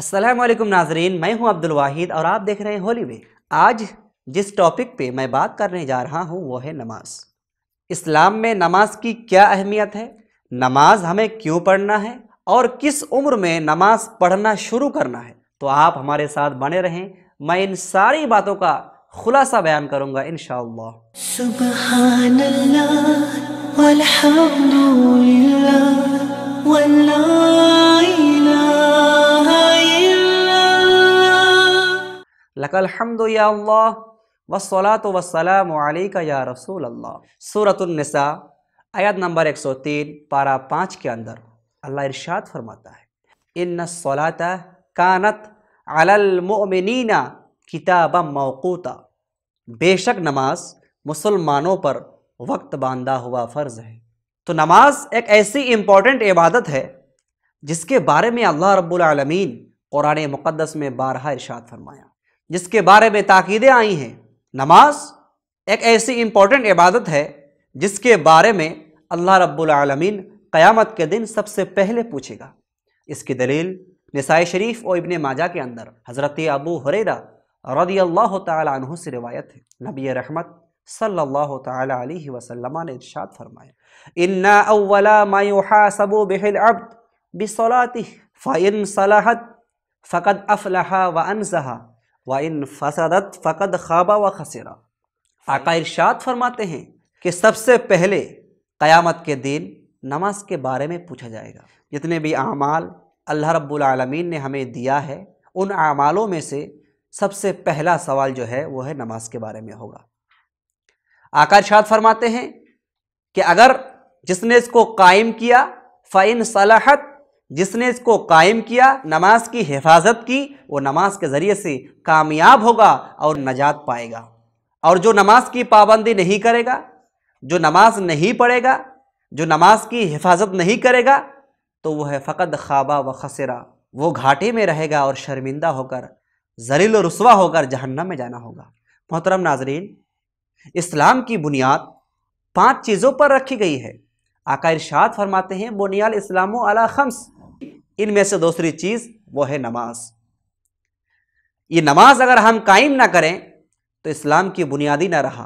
السلام علیکم ناظرین میں ہوں عبد الواحد اور آپ دیکھ رہے ہیں ہولی وے آج جس ٹاپک پہ میں بات کرنے جا رہا ہوں وہ ہے نماز اسلام میں نماز کی کیا اہمیت ہے نماز ہمیں کیوں پڑھنا ہے اور کس عمر میں نماز پڑھنا شروع کرنا ہے تو آپ ہمارے ساتھ بنے رہیں میں ان ساری باتوں کا خلاصہ بیان کروں گا انشاءاللہ سبحان اللہ والحمد واللہ لق الحمد یا اللہ و وسلام علیکہ یا رسول اللہ صورۃ النساء آیت نمبر 103 پارہ پانچ کے اندر اللہ ارشاد فرماتا ہے الصلاۃ کانت المؤمنین کتابا موقوتا بے شک نماز مسلمانوں پر وقت باندھا ہوا فرض ہے تو نماز ایک ایسی امپورٹنٹ عبادت ہے جس کے بارے میں اللہ رب العالمین قرآن مقدس میں بارہا ارشاد فرمایا جس کے بارے میں تاکیدیں آئی ہیں نماز ایک ایسی امپورٹنٹ عبادت ہے جس کے بارے میں اللہ رب العالمین قیامت کے دن سب سے پہلے پوچھے گا اس کی دلیل نسائے شریف اور ابن ماجہ کے اندر حضرت ابو حریرہ رضی اللہ تعالی عنہ سے روایت ہے نبی رحمت صلی اللہ تعالی علیہ وسلم نے ارشاد فرمائے الْعَبْدِ فعل فَإِن صَلَحَتْ فَقَدْ أَفْلَحَا وَأَنزَحَا و ان فسادت فقط خوابہ و آقا ارشاد فرماتے ہیں کہ سب سے پہلے قیامت کے دن نماز کے بارے میں پوچھا جائے گا جتنے بھی اعمال اللہ رب العالمین نے ہمیں دیا ہے ان اعمالوں میں سے سب سے پہلا سوال جو ہے وہ ہے نماز کے بارے میں ہوگا آقا ارشاد فرماتے ہیں کہ اگر جس نے اس کو قائم کیا فَإِن صلاحت جس نے اس کو قائم کیا نماز کی حفاظت کی وہ نماز کے ذریعے سے کامیاب ہوگا اور نجات پائے گا اور جو نماز کی پابندی نہیں کرے گا جو نماز نہیں پڑھے گا جو نماز کی حفاظت نہیں کرے گا تو وہ ہے فقط خوابہ و خسرا وہ گھاٹے میں رہے گا اور شرمندہ ہو کر ذریل و رسوا ہو کر جہنم میں جانا ہوگا محترم ناظرین اسلام کی بنیاد پانچ چیزوں پر رکھی گئی ہے آقا ارشاد فرماتے ہیں بنیال اسلام و خمس ان میں سے دوسری چیز وہ ہے نماز یہ نماز اگر ہم قائم نہ کریں تو اسلام کی بنیادی نہ رہا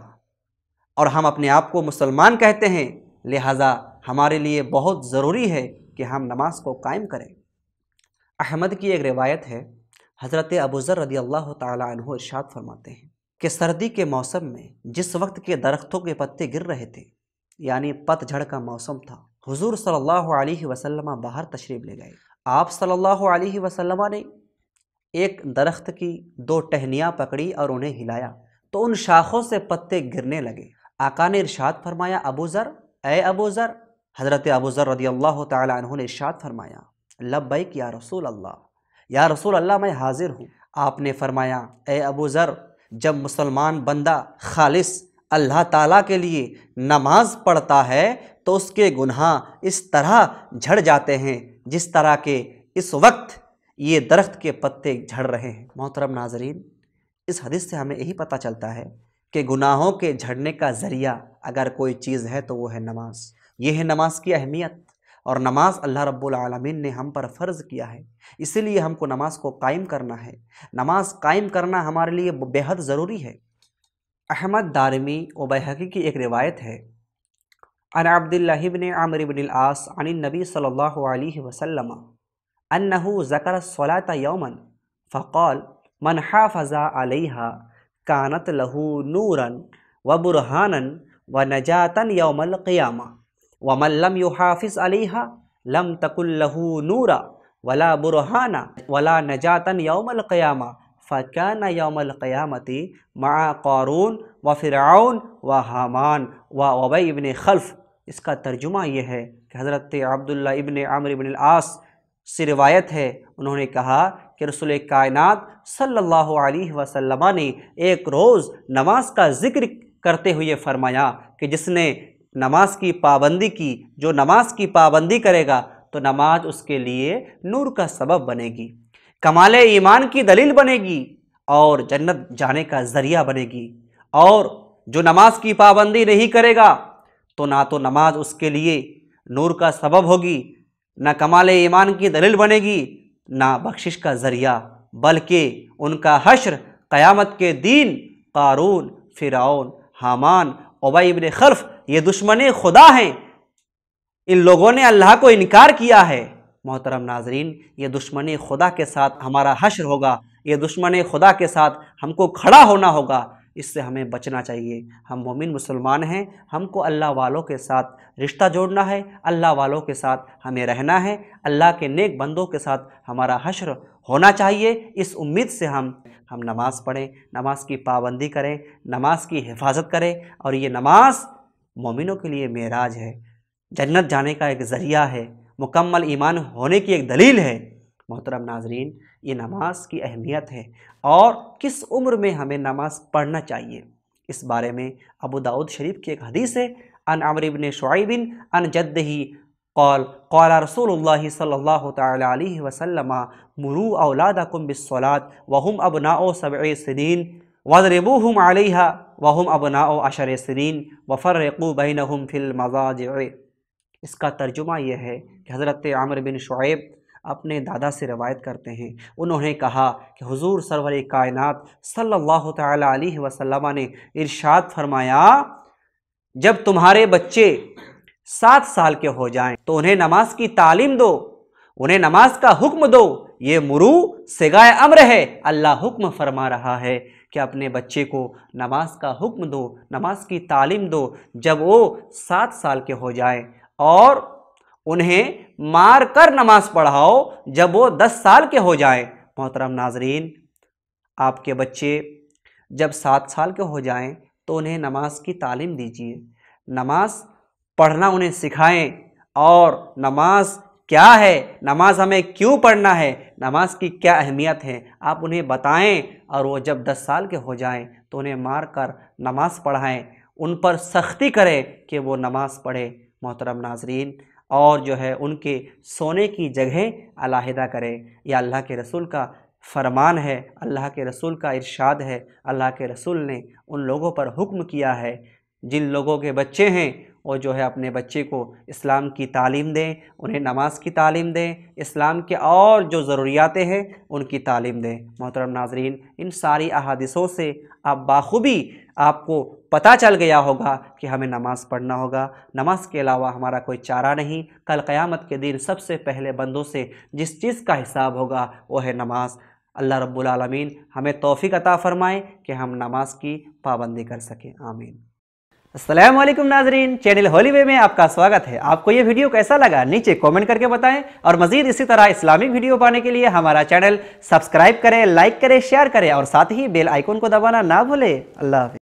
اور ہم اپنے آپ کو مسلمان کہتے ہیں لہٰذا ہمارے لیے بہت ضروری ہے کہ ہم نماز کو قائم کریں احمد کی ایک روایت ہے حضرت ابو ذر رضی اللہ تعالی عنہ ارشاد فرماتے ہیں کہ سردی کے موسم میں جس وقت کے درختوں کے پتے گر رہے تھے یعنی پت جھڑ کا موسم تھا حضور صلی اللہ علیہ وسلم باہر تشریف لے گئے آپ صلی اللہ علیہ وسلم نے ایک درخت کی دو ٹہنیاں پکڑی اور انہیں ہلایا تو ان شاخوں سے پتے گرنے لگے آقا نے ارشاد فرمایا ابو ذر اے ابو ذر حضرت ابو ذر رضی اللہ تعالی عنہ نے ارشاد فرمایا لبیک یا رسول اللہ یا رسول اللہ میں حاضر ہوں آپ نے فرمایا اے ابو ذر جب مسلمان بندہ خالص اللہ تعالیٰ کے لیے نماز پڑھتا ہے تو اس کے گناہ اس طرح جھڑ جاتے ہیں جس طرح کے اس وقت یہ درخت کے پتے جھڑ رہے ہیں محترم ناظرین اس حدیث سے ہمیں یہی پتہ چلتا ہے کہ گناہوں کے جھڑنے کا ذریعہ اگر کوئی چیز ہے تو وہ ہے نماز یہ ہے نماز کی اہمیت اور نماز اللہ رب العالمین نے ہم پر فرض کیا ہے اسی لیے ہم کو نماز کو قائم کرنا ہے نماز قائم کرنا ہمارے لیے بہت ضروری ہے احمد دارمی و بحقی کی ایک روایت ہے عن عمر بن العاص عن النبی صلی اللہ علیہ وسلم انہو ذکر صولاۃ یوما فقال من فضا علیہا کانت لہو نورا و برہانا و نجاتا یوم القیامہ ومن لم یحافظ علیہا لم تکل لہو نورا ولا برہانا ولا نجاتا یوم القیمہ ف یوم القیامتی قارون و فرعون و و وب ابن خلف اس کا ترجمہ یہ ہے کہ حضرت عبداللہ ابن عمر ابن العاص سے روایت ہے انہوں نے کہا کہ رسول کائنات صلی اللہ علیہ وسلم نے ایک روز نماز کا ذکر کرتے ہوئے فرمایا کہ جس نے نماز کی پابندی کی جو نماز کی پابندی کرے گا تو نماز اس کے لیے نور کا سبب بنے گی کمال ایمان کی دلیل بنے گی اور جنت جانے کا ذریعہ بنے گی اور جو نماز کی پابندی نہیں کرے گا تو نہ تو نماز اس کے لیے نور کا سبب ہوگی نہ کمال ایمان کی دلیل بنے گی نہ بخشش کا ذریعہ بلکہ ان کا حشر قیامت کے دین قارون فرعون حامان عبائی ابن خرف یہ دشمن خدا ہیں ان لوگوں نے اللہ کو انکار کیا ہے محترم ناظرین یہ دشمن خدا کے ساتھ ہمارا حشر ہوگا یہ دشمن خدا کے ساتھ ہم کو کھڑا ہونا ہوگا اس سے ہمیں بچنا چاہیے ہم مومن مسلمان ہیں ہم کو اللہ والوں کے ساتھ رشتہ جوڑنا ہے اللہ والوں کے ساتھ ہمیں رہنا ہے اللہ کے نیک بندوں کے ساتھ ہمارا حشر ہونا چاہیے اس امید سے ہم ہم نماز پڑھیں نماز کی پابندی کریں نماز کی حفاظت کریں اور یہ نماز مومنوں کے لیے معراج ہے جنت جانے کا ایک ذریعہ ہے مکمل ایمان ہونے کی ایک دلیل ہے محترم ناظرین یہ نماز کی اہمیت ہے اور کس عمر میں ہمیں نماز پڑھنا چاہیے اس بارے میں ابو داود شریف کی ایک حدیث ہے ان عمر بن شعیب ان جدہی قال قال رسول اللہ صلی اللہ علیہ وسلم مرو اولادکم بالصلاة وهم ابناء سبع سنین وضربوہم علیہ وهم ابناء عشر سنین وفرقو بینہم فی المضاجعے اس کا ترجمہ یہ ہے کہ حضرت عامر بن شعیب اپنے دادا سے روایت کرتے ہیں انہوں نے کہا کہ حضور سرور کائنات صلی اللہ تعالی علیہ وسلم نے ارشاد فرمایا جب تمہارے بچے سات سال کے ہو جائیں تو انہیں نماز کی تعلیم دو انہیں نماز کا حکم دو یہ مرو سگائے امر ہے اللہ حکم فرما رہا ہے کہ اپنے بچے کو نماز کا حکم دو نماز کی تعلیم دو جب وہ سات سال کے ہو جائیں اور انہیں مار کر نماز پڑھاؤ جب وہ دس سال کے ہو جائیں محترم ناظرین آپ کے بچے جب سات سال کے ہو جائیں تو انہیں نماز کی تعلیم دیجیے نماز پڑھنا انہیں سکھائیں اور نماز کیا ہے نماز ہمیں کیوں پڑھنا ہے نماز کی کیا اہمیت ہے آپ انہیں بتائیں اور وہ جب دس سال کے ہو جائیں تو انہیں مار کر نماز پڑھائیں ان پر سختی کریں کہ وہ نماز پڑھے محترم ناظرین اور جو ہے ان کے سونے کی جگہیں علاحدہ کرے یا اللہ کے رسول کا فرمان ہے اللہ کے رسول کا ارشاد ہے اللہ کے رسول نے ان لوگوں پر حکم کیا ہے جن لوگوں کے بچے ہیں وہ جو ہے اپنے بچے کو اسلام کی تعلیم دیں انہیں نماز کی تعلیم دیں اسلام کے اور جو ضروریاتیں ہیں ان کی تعلیم دیں محترم ناظرین ان ساری احادثوں سے اب بخوبی آپ کو پتہ چل گیا ہوگا کہ ہمیں نماز پڑھنا ہوگا نماز کے علاوہ ہمارا کوئی چارہ نہیں کل قیامت کے دن سب سے پہلے بندوں سے جس چیز کا حساب ہوگا وہ ہے نماز اللہ رب العالمین ہمیں توفیق عطا فرمائیں کہ ہم نماز کی پابندی کر سکیں آمین السلام علیکم ناظرین چینل ہولی وے میں آپ کا سواگت ہے آپ کو یہ ویڈیو کیسا لگا نیچے کومنٹ کر کے بتائیں اور مزید اسی طرح اسلامک ویڈیو پانے کے لیے ہمارا چینل سبسکرائب کریں لائک کریں شیئر کریں اور ساتھ ہی بیل آئیکن کو دبانا نہ بھولے اللہ حافظ